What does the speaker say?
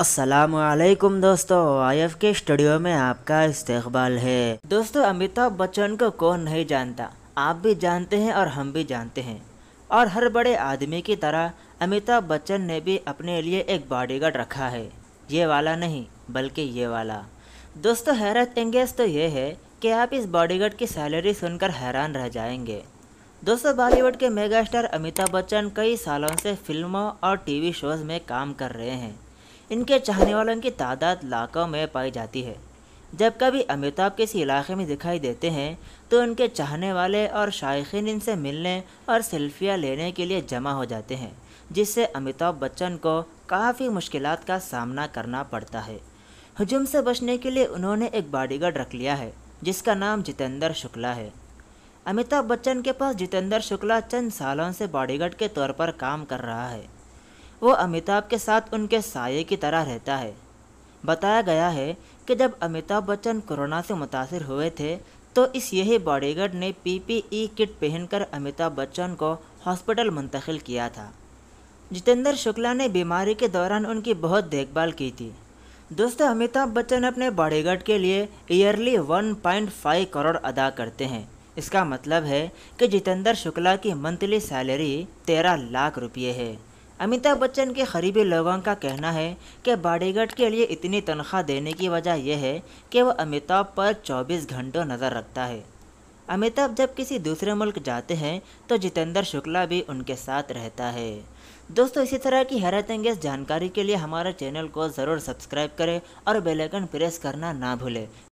असलकुम दोस्तों आईएफ के स्टूडियो में आपका इस्तेबाल है दोस्तों अमिताभ बच्चन को कौन नहीं जानता आप भी जानते हैं और हम भी जानते हैं और हर बड़े आदमी की तरह अमिताभ बच्चन ने भी अपने लिए एक बॉडीगार्ड रखा है ये वाला नहीं बल्कि ये वाला दोस्तों हैरत अंगेज तो ये है कि आप इस बॉडीगार्ड की सैलरी सुनकर हैरान रह जाएंगे दोस्तों बॉलीवुड के मेगा अमिताभ बच्चन कई सालों से फिल्मों और टी शोज़ में काम कर रहे हैं इनके चाहने वालों की तादाद लाखों में पाई जाती है जब कभी अमिताभ किसी इलाके में दिखाई देते हैं तो उनके चाहने वाले और शायक इनसे मिलने और सेल्फियाँ लेने के लिए जमा हो जाते हैं जिससे अमिताभ बच्चन को काफ़ी मुश्किल का सामना करना पड़ता है हजुम से बचने के लिए उन्होंने एक बॉडीगार्ड रख लिया है जिसका नाम जितेंद्र शुक्ला है अमिताभ बच्चन के पास जितेंद्र शुक्ला चंद सालों से बॉडीगार्ड के तौर पर काम कर रहा है वो अमिताभ के साथ उनके साये की तरह रहता है बताया गया है कि जब अमिताभ बच्चन कोरोना से मुतासर हुए थे तो इस यही बॉडीगार्ड ने पीपीई e किट पहनकर अमिताभ बच्चन को हॉस्पिटल मुंतकिल किया था जितेंद्र शुक्ला ने बीमारी के दौरान उनकी बहुत देखभाल की थी दोस्तों अमिताभ बच्चन अपने बॉडीगार्ड के लिए ईयरली 1.5 करोड़ अदा करते हैं इसका मतलब है कि जितेंद्र शुक्ला की मंथली सैलरी तेरह लाख रुपये है अमिताभ बच्चन के करीबी लोगों का कहना है कि बॉडीगार्ड के लिए इतनी तनख्वाह देने की वजह यह है कि वह अमिताभ पर 24 घंटों नज़र रखता है अमिताभ जब किसी दूसरे मुल्क जाते हैं तो जितेंद्र शुक्ला भी उनके साथ रहता है दोस्तों इसी तरह की हैरत अंगेज जानकारी के लिए हमारे चैनल को ज़रूर सब्सक्राइब करें और बेलैकन प्रेस करना ना भूलें